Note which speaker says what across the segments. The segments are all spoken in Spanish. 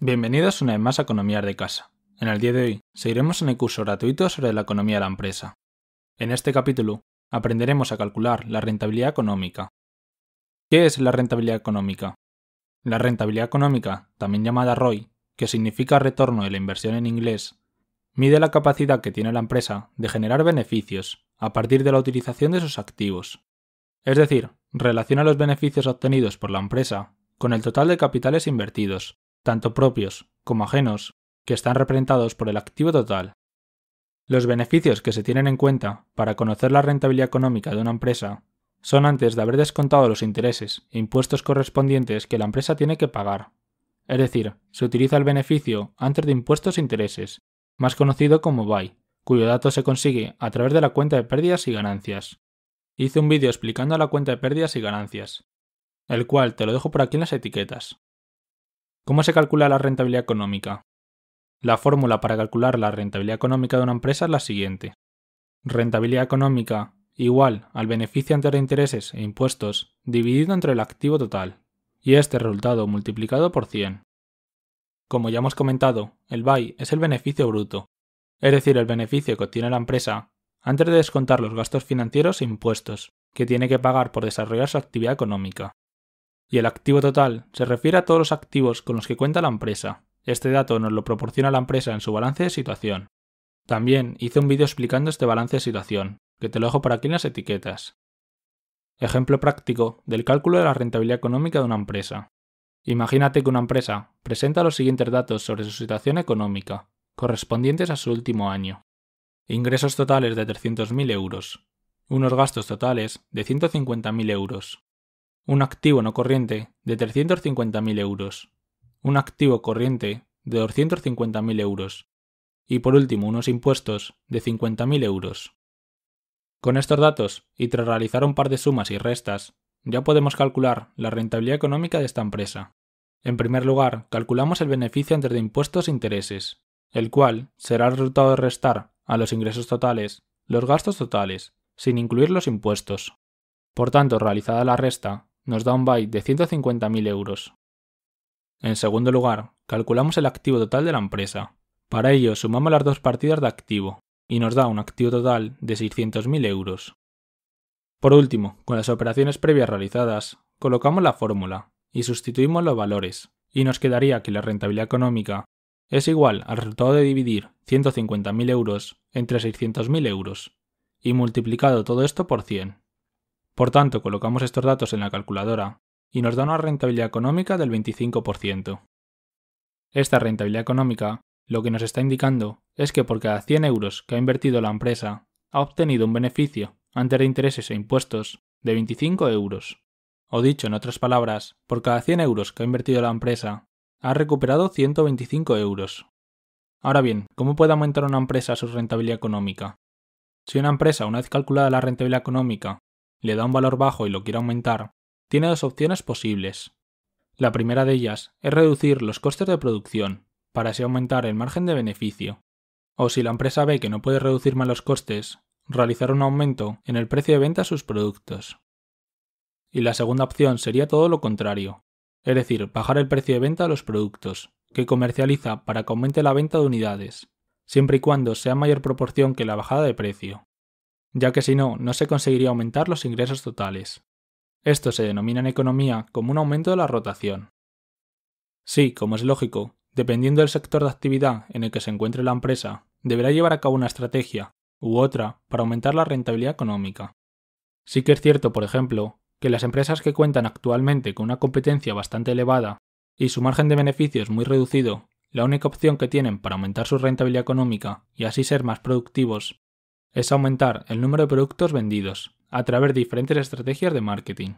Speaker 1: Bienvenidos una vez más a economía de Casa. En el día de hoy seguiremos en el curso gratuito sobre la economía de la empresa. En este capítulo aprenderemos a calcular la rentabilidad económica. ¿Qué es la rentabilidad económica? La rentabilidad económica, también llamada ROI, que significa retorno de la inversión en inglés, mide la capacidad que tiene la empresa de generar beneficios a partir de la utilización de sus activos. Es decir, relaciona los beneficios obtenidos por la empresa con el total de capitales invertidos tanto propios como ajenos, que están representados por el activo total. Los beneficios que se tienen en cuenta para conocer la rentabilidad económica de una empresa son antes de haber descontado los intereses e impuestos correspondientes que la empresa tiene que pagar. Es decir, se utiliza el beneficio antes de impuestos e intereses, más conocido como BAI, cuyo dato se consigue a través de la cuenta de pérdidas y ganancias. Hice un vídeo explicando la cuenta de pérdidas y ganancias, el cual te lo dejo por aquí en las etiquetas. ¿Cómo se calcula la rentabilidad económica? La fórmula para calcular la rentabilidad económica de una empresa es la siguiente. Rentabilidad económica igual al beneficio ante de intereses e impuestos dividido entre el activo total, y este resultado multiplicado por 100. Como ya hemos comentado, el BAI es el beneficio bruto, es decir, el beneficio que obtiene la empresa antes de descontar los gastos financieros e impuestos que tiene que pagar por desarrollar su actividad económica. Y el activo total se refiere a todos los activos con los que cuenta la empresa. Este dato nos lo proporciona la empresa en su balance de situación. También hice un vídeo explicando este balance de situación, que te lo dejo por aquí en las etiquetas. Ejemplo práctico del cálculo de la rentabilidad económica de una empresa. Imagínate que una empresa presenta los siguientes datos sobre su situación económica, correspondientes a su último año. Ingresos totales de 300.000 euros. Unos gastos totales de 150.000 euros un activo no corriente de 350.000 euros, un activo corriente de 250.000 euros y por último unos impuestos de 50.000 euros. Con estos datos y tras realizar un par de sumas y restas, ya podemos calcular la rentabilidad económica de esta empresa. En primer lugar, calculamos el beneficio antes de impuestos e intereses, el cual será el resultado de restar a los ingresos totales los gastos totales, sin incluir los impuestos. Por tanto, realizada la resta, nos da un byte de 150.000 euros. En segundo lugar, calculamos el activo total de la empresa. Para ello, sumamos las dos partidas de activo, y nos da un activo total de 600.000 euros. Por último, con las operaciones previas realizadas, colocamos la fórmula y sustituimos los valores, y nos quedaría que la rentabilidad económica es igual al resultado de dividir 150.000 euros entre 600.000 euros, y multiplicado todo esto por 100. Por tanto, colocamos estos datos en la calculadora y nos da una rentabilidad económica del 25%. Esta rentabilidad económica lo que nos está indicando es que por cada 100 euros que ha invertido la empresa, ha obtenido un beneficio, antes de intereses e impuestos, de 25 euros. O dicho en otras palabras, por cada 100 euros que ha invertido la empresa, ha recuperado 125 euros. Ahora bien, ¿cómo puede aumentar una empresa su rentabilidad económica? Si una empresa, una vez calculada la rentabilidad económica, le da un valor bajo y lo quiere aumentar, tiene dos opciones posibles. La primera de ellas es reducir los costes de producción, para así aumentar el margen de beneficio. O si la empresa ve que no puede reducir más los costes, realizar un aumento en el precio de venta a sus productos. Y la segunda opción sería todo lo contrario, es decir, bajar el precio de venta a los productos, que comercializa para que aumente la venta de unidades, siempre y cuando sea mayor proporción que la bajada de precio ya que si no, no se conseguiría aumentar los ingresos totales. Esto se denomina en economía como un aumento de la rotación. Sí, como es lógico, dependiendo del sector de actividad en el que se encuentre la empresa, deberá llevar a cabo una estrategia u otra para aumentar la rentabilidad económica. Sí que es cierto, por ejemplo, que las empresas que cuentan actualmente con una competencia bastante elevada y su margen de beneficios muy reducido, la única opción que tienen para aumentar su rentabilidad económica y así ser más productivos es aumentar el número de productos vendidos a través de diferentes estrategias de marketing.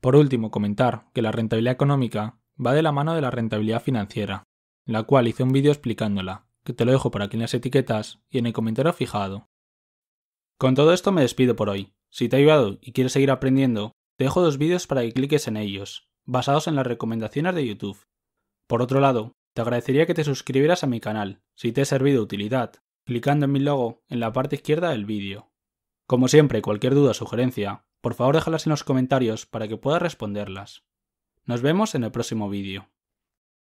Speaker 1: Por último, comentar que la rentabilidad económica va de la mano de la rentabilidad financiera, la cual hice un vídeo explicándola, que te lo dejo por aquí en las etiquetas y en el comentario fijado. Con todo esto me despido por hoy. Si te ha ayudado y quieres seguir aprendiendo, te dejo dos vídeos para que cliques en ellos, basados en las recomendaciones de YouTube. Por otro lado, te agradecería que te suscribieras a mi canal, si te ha servido de utilidad, clicando en mi logo en la parte izquierda del vídeo. Como siempre, cualquier duda o sugerencia, por favor déjalas en los comentarios para que pueda responderlas. Nos vemos en el próximo vídeo.